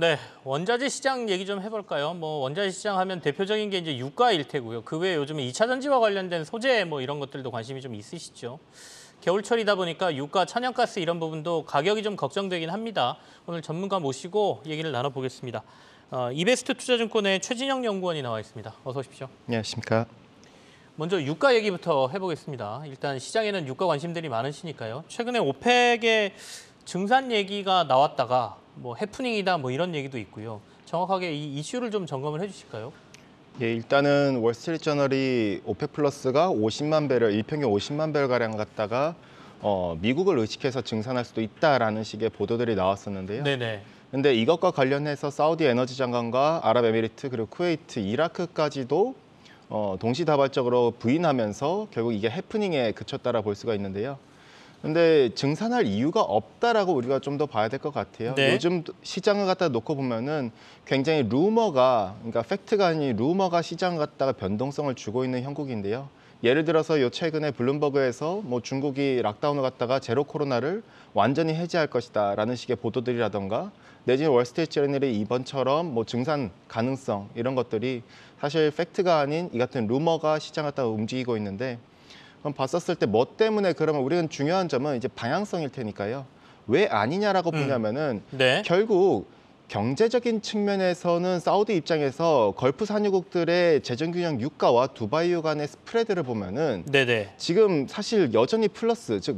네, 원자재 시장 얘기 좀 해볼까요? 뭐 원자재 시장 하면 대표적인 게 이제 유가일 테고요. 그 외에 요즘에 이차 전지와 관련된 소재 뭐 이런 것들도 관심이 좀 있으시죠. 겨울철이다 보니까 유가, 천연가스 이런 부분도 가격이 좀 걱정되긴 합니다. 오늘 전문가 모시고 얘기를 나눠보겠습니다. 어, 이베스트 투자증권의 최진영 연구원이 나와 있습니다. 어서 오십시오. 안녕하십니까. 먼저 유가 얘기부터 해보겠습니다. 일단 시장에는 유가 관심들이 많으시니까요. 최근에 오펙의 증산 얘기가 나왔다가 뭐 해프닝이다 뭐 이런 얘기도 있고요. 정확하게 이 이슈를 좀 점검을 해주실까요? 예, 일단은 월스트리트저널이 오펙 플러스가 50만 배럴, 일평균 50만 배럴 가량 갖다가 어, 미국을 의식해서 증산할 수도 있다라는 식의 보도들이 나왔었는데요. 네네. 근데 이것과 관련해서 사우디 에너지 장관과 아랍에미리트 그리고 쿠웨이트, 이라크까지도 어, 동시다발적으로 부인하면서 결국 이게 해프닝에 그쳤다라 볼 수가 있는데요. 근데 증산할 이유가 없다라고 우리가 좀 더 봐야 될 것 같아요. 네. 요즘 시장을 갖다 놓고 보면은 굉장히 루머가 그러니까 팩트가 아닌 루머가 시장 을 갖다가 변동성을 주고 있는 형국인데요. 예를 들어서 요 최근에 블룸버그에서 뭐 중국이 락다운을 갖다가 제로 코로나를 완전히 해제할 것이다라는 식의 보도들이라던가 내지는 월스트리트 저널의 이번처럼 뭐 증산 가능성 이런 것들이 사실 팩트가 아닌 이 같은 루머가 시장을 갖다가 움직이고 있는데 그럼 봤었을 때 뭐 때문에 그러면 우리는 중요한 점은 이제 방향성일 테니까요. 왜 아니냐라고 음. 보냐면은 음. 네. 결국 경제적인 측면에서는 사우디 입장에서 걸프 산유국들의 재정균형 유가와 두바이유 간의 스프레드를 보면은 네네. 네. 지금 사실 여전히 플러스 즉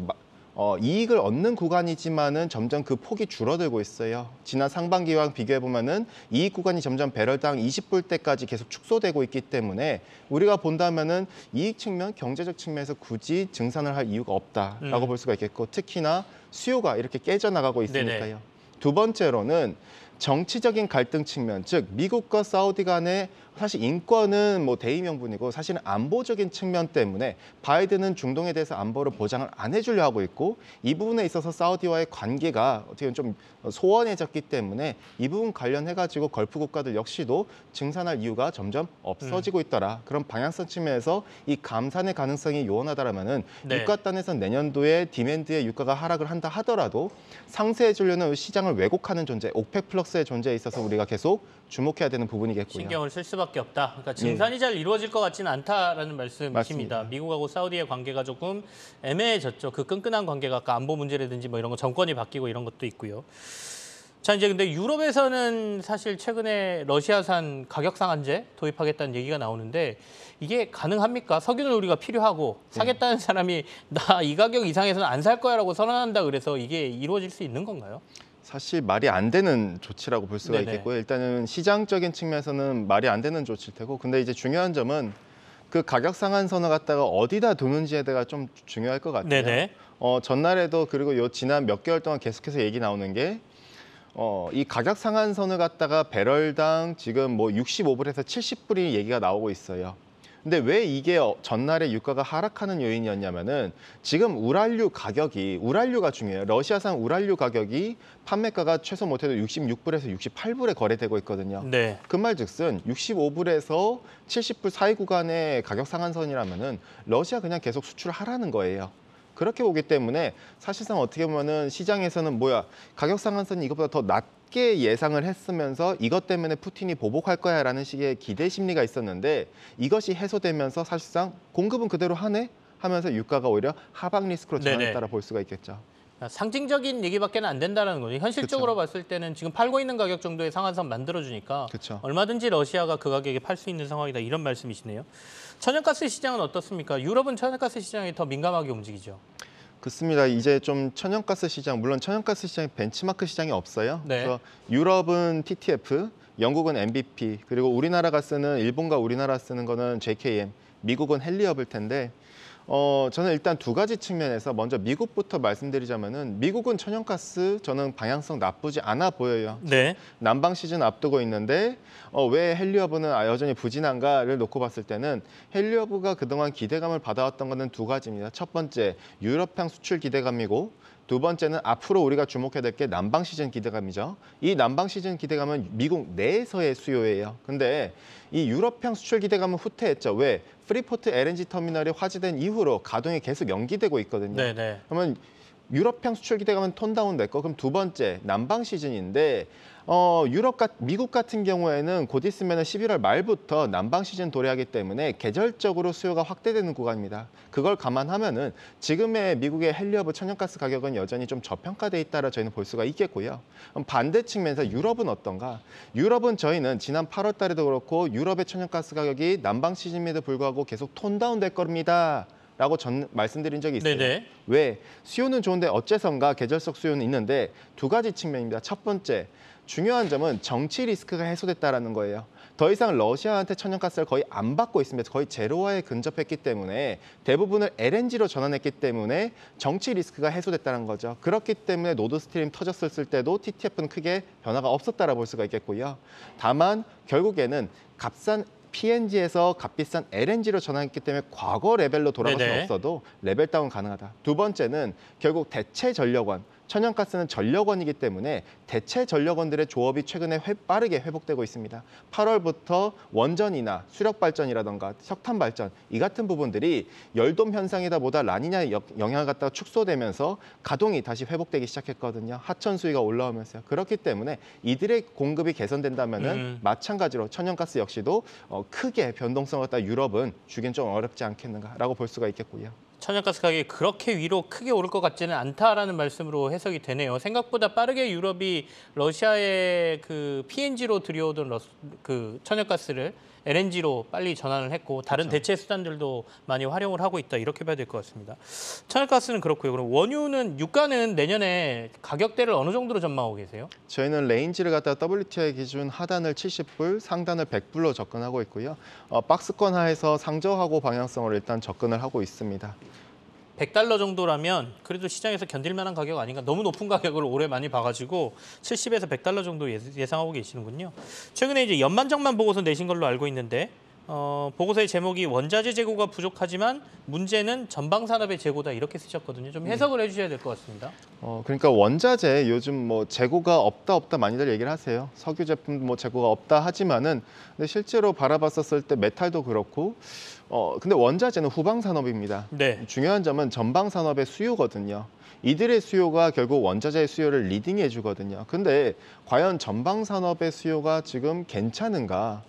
어, 이익을 얻는 구간이지만은 점점 그 폭이 줄어들고 있어요. 지난 상반기와 비교해 보면은 이익 구간이 점점 배럴당 20불대까지 계속 축소되고 있기 때문에 우리가 본다면은 이익 측면, 경제적 측면에서 굳이 증산을 할 이유가 없다라고 음. 볼 수가 있겠고 특히나 수요가 이렇게 깨져 나가고 있으니까요. 네네. 두 번째로는 정치적인 갈등 측면, 즉 미국과 사우디 간의 사실 인권은 뭐 대의명분이고 사실은 안보적인 측면 때문에 바이든은 중동에 대해서 안보를 보장을 안 해주려 하고 있고 이 부분에 있어서 사우디와의 관계가 어떻게 보면 좀 소원해졌기 때문에 이 부분 관련해가지고 걸프 국가들 역시도 증산할 이유가 점점 없어지고 음. 있더라. 음. 그런 방향성 측면에서 이 감산의 가능성이 요원하다라면은 네. 유가 단에서 내년도에 디맨드의 유가가 하락을 한다 하더라도 상쇄해 주려는 시장을 왜곡하는 존재, 옥펙 플러스의 존재에 있어서 우리가 계속 주목해야 되는 부분이겠군요 신경을 쓸 수밖에 수밖에 없다. 그러니까 진산이 예. 잘 이루어질 것 같지는 않다라는 말씀이십니다. 맞습니다. 미국하고 사우디의 관계가 조금 애매해졌죠. 그 끈끈한 관계가 아까 안보 문제라든지 뭐 이런 거 정권이 바뀌고 이런 것도 있고요. 자 이제 근데 유럽에서는 사실 최근에 러시아산 가격 상한제 도입하겠다는 얘기가 나오는데 이게 가능합니까? 석유는 우리가 필요하고 네. 사겠다는 사람이 나 이 가격 이상에서는 안 살 거야라고 선언한다 그래서 이게 이루어질 수 있는 건가요? 사실 말이 안 되는 조치라고 볼 수가 네네. 있겠고요. 일단은 시장적인 측면에서는 말이 안 되는 조치일 테고, 근데 이제 중요한 점은 그 가격 상한선을 갖다가 어디다 두는지에 대가 좀 중요할 것 같아요. 네네. 어, 전날에도 그리고 요 지난 몇 개월 동안 계속해서 얘기 나오는 게 어, 이 가격 상한선을 갖다가 배럴당 지금 뭐 65불에서 70불이 얘기가 나오고 있어요. 근데 왜 이게 전날에 유가가 하락하는 요인이었냐면은 지금 우랄류 가격이 우랄류가 중요해요. 러시아산 우랄류 가격이 판매가가 최소 못해도 66불에서 68불에 거래되고 있거든요. 네. 그 말 즉슨 65불에서 70불 사이 구간의 가격 상한선이라면은 러시아 그냥 계속 수출하라는 거예요. 그렇게 보기 때문에 사실상 어떻게 보면은 시장에서는 뭐야 가격 상한선이 이것보다 더 낮. 쉽게 예상을 했으면서 이것 때문에 푸틴이 보복할 거야라는 식의 기대 심리가 있었는데 이것이 해소되면서 사실상 공급은 그대로 하네 하면서 유가가 오히려 하방 리스크로 전환에 따라 볼 수가 있겠죠. 아, 상징적인 얘기밖에 안 된다는 거죠. 현실적으로 그쵸. 봤을 때는 지금 팔고 있는 가격 정도의 상한선 만들어주니까 그쵸. 얼마든지 러시아가 그 가격에 팔 수 있는 상황이다 이런 말씀이시네요. 천연가스 시장은 어떻습니까? 유럽은 천연가스 시장이 더 민감하게 움직이죠. 그렇습니다. 이제 좀 천연가스 시장, 물론 천연가스 시장이 벤치마크 시장이 없어요. 네. 그래서 유럽은 TTF, 영국은 MVP, 그리고 우리나라가 쓰는 일본과 우리나라 쓰는 거는 JKM, 미국은 헨리업일 텐데 어, 저는 일단 두 가지 측면에서 먼저 미국부터 말씀드리자면은 미국은 천연가스 저는 방향성 나쁘지 않아 보여요. 네. 난방 시즌 앞두고 있는데 어, 왜 헬리어브는 아, 여전히 부진한가를 놓고 봤을 때는 헬리어브가 그동안 기대감을 받아왔던 것은 두 가지입니다. 첫 번째 유럽향 수출 기대감이고 두 번째는 앞으로 우리가 주목해야 될 게 난방 시즌 기대감이죠. 이 난방 시즌 기대감은 미국 내에서의 수요예요. 근데 이유럽형 수출 기대감은 후퇴했죠. 왜? 프리포트 LNG 터미널이 화재된 이후로 가동이 계속 연기되고 있거든요. 네네. 네. 그러면 유럽향 수출 기대감은 톤다운 됐고 그럼 두 번째 난방 시즌인데 어, 유럽, 같, 미국 같은 경우에는 곧 있으면 11월 말부터 난방 시즌 도래하기 때문에 계절적으로 수요가 확대되는 구간입니다. 그걸 감안하면 은 지금의 미국의 헬리오브 천연가스 가격은 여전히 좀 저평가돼 있다라 저희는 볼 수가 있겠고요. 반대 측면에서 유럽은 어떤가? 유럽은 저희는 지난 8월 달에도 그렇고 유럽의 천연가스 가격이 난방 시즌에도 불구하고 계속 톤다운 될 겁니다. 라고 전 말씀드린 적이 있어요. 네네. 왜? 수요는 좋은데 어째선가 계절성 수요는 있는데 두 가지 측면입니다. 첫 번째, 중요한 점은 정치 리스크가 해소됐다는 거예요. 더 이상 러시아한테 천연가스를 거의 안 받고 있습니다. 거의 제로화에 근접했기 때문에 대부분을 LNG로 전환했기 때문에 정치 리스크가 해소됐다는 거죠. 그렇기 때문에 노드스트림 터졌을 때도 TTF는 크게 변화가 없었다라고 볼 수가 있겠고요. 다만 결국에는 값싼 PNG에서 값비싼 LNG로 전환했기 때문에 과거 레벨로 돌아갈 수는 없어도 레벨 다운 가능하다. 두 번째는 결국 대체 전력원, 천연가스는 전력원이기 때문에 대체 전력원들의 조업이 최근에 회, 빠르게 회복되고 있습니다. 8월부터 원전이나 수력발전이라던가 석탄발전 이 같은 부분들이 열돔 현상이다 보다 라니냐 영향을 갖다가 축소되면서 가동이 다시 회복되기 시작했거든요. 하천 수위가 올라오면서요. 그렇기 때문에 이들의 공급이 개선된다면 은 음. 마찬가지로 천연가스 역시도 어, 크게 변동성을 갖다 유럽은 주긴 좀 어렵지 않겠는가라고 볼 수가 있겠고요. 천연가스 가격이 그렇게 위로 크게 오를 것 같지는 않다라는 말씀으로 해석이 되네요. 생각보다 빠르게 유럽이 러시아의 그 PNG로 들여오던 러스, 그 천연가스를 LNG로 빨리 전환을 했고 다른 그렇죠. 대체 수단들도 많이 활용을 하고 있다 이렇게 봐야 될 것 같습니다. 천연가스는 그렇고요. 그럼 원유는 유가는 내년에 가격대를 어느 정도로 전망하고 계세요? 저희는 레인지를 갖다 WTI 기준 하단을 70불, 상단을 100불로 접근하고 있고요. 어, 박스권 하에서 상저하고 방향성으로 일단 접근을 하고 있습니다. 100달러 정도라면 그래도 시장에서 견딜 만한 가격 아닌가 너무 높은 가격을 올해 많이 봐가지고 70에서 100달러 정도 예, 예상하고 계시는군요. 최근에 이제 연만정만 보고서 내신 걸로 알고 있는데 어, 보고서의 제목이 원자재 재고가 부족하지만 문제는 전방 산업의 재고다 이렇게 쓰셨거든요. 좀 음. 해석을 네. 해주셔야 될 것 같습니다. 어, 그러니까 원자재 요즘 뭐 재고가 없다 없다 많이들 얘기를 하세요. 석유 제품 뭐 재고가 없다 하지만은 근데 실제로 바라봤었을 때 메탈도 그렇고 어, 근데 원자재는 후방 산업입니다. 네. 중요한 점은 전방 산업의 수요거든요. 이들의 수요가 결국 원자재의 수요를 리딩해 주거든요. 근데 과연 전방 산업의 수요가 지금 괜찮은가?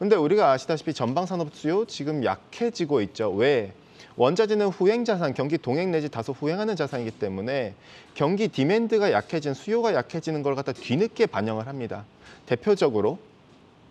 근데 우리가 아시다시피 전방 산업 수요 지금 약해지고 있죠. 왜? 원자재는 후행 자산, 경기 동행 내지 다소 후행하는 자산이기 때문에 경기 디맨드가 약해진, 수요가 약해지는 걸 갖다 뒤늦게 반영을 합니다. 대표적으로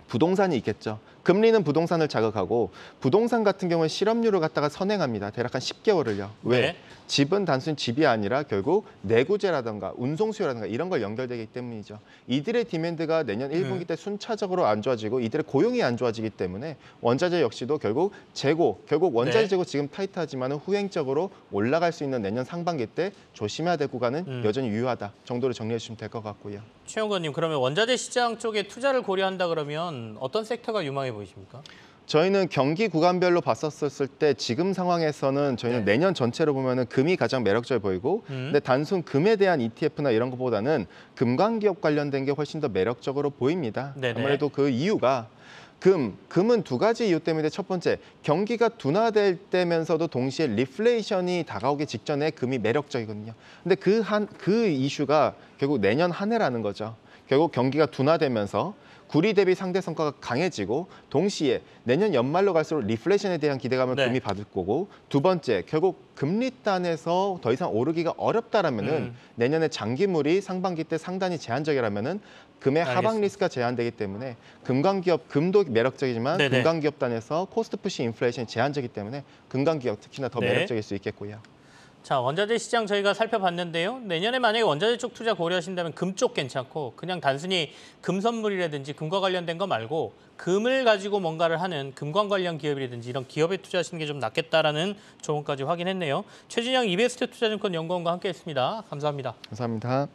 부동산이 있겠죠. 금리는 부동산을 자극하고 부동산 같은 경우는 실업률을 갖다가 선행합니다. 대략 한 10개월을요. 왜? 네. 집은 단순 집이 아니라 결국 내구재라든가 운송수요라든가 이런 걸 연결되기 때문이죠. 이들의 디맨드가 내년 1분기 때 순차적으로 안 좋아지고 이들의 고용이 안 좋아지기 때문에 원자재 역시도 결국 재고, 결국 원자재 네. 재고 지금 타이트하지만 후행적으로 올라갈 수 있는 내년 상반기 때 조심해야 될 구간은 음. 여전히 유효하다 정도로 정리해 주시면 될 것 같고요. 최영건님, 그러면 원자재 시장 쪽에 투자를 고려한다 그러면 어떤 섹터가 유망해 전망해 보이십니까? 저희는 경기 구간별로 봤었을 때 지금 상황에서는 저희는 네. 내년 전체로 보면은 금이 가장 매력적이 보이고 음. 근데 단순 금에 대한 ETF나 이런 것보다는 금관 기업 관련된 게 훨씬 더 매력적으로 보입니다. 네네. 아무래도 그 이유가 금, 금은 두 가지 이유 때문에 첫 번째, 경기가 둔화될 때면서도 동시에 리플레이션이 다가오기 직전에 금이 매력적이거든요. 근데 그 한, 그 이슈가 결국 내년 한 해라는 거죠. 결국 경기가 둔화되면서 구리 대비 상대 성과가 강해지고 동시에 내년 연말로 갈수록 리플레이션에 대한 기대감을 네. 금이 받을 거고 두 번째 결국 금리단에서 더 이상 오르기가 어렵다라면은 음. 내년에 장기물이 상반기 때 상단이 제한적이라면은 금의 하방 리스크가 제한되기 때문에 금강기업 금도 매력적이지만 네네. 금강기업 단에서 코스트 푸시 인플레이션이 제한적이기 때문에 금강기업 특히나 더 네. 매력적일 수 있겠고요. 자, 원자재 시장 저희가 살펴봤는데요. 내년에 만약에 원자재 쪽 투자 고려하신다면 금 쪽 괜찮고 그냥 단순히 금 선물이라든지 금과 관련된 거 말고 금을 가지고 뭔가를 하는 금광 관련 기업이라든지 이런 기업에 투자하시는 게 좀 낫겠다라는 조언까지 확인했네요. 최진영 이베스트 투자증권 연구원과 함께했습니다. 감사합니다. 감사합니다.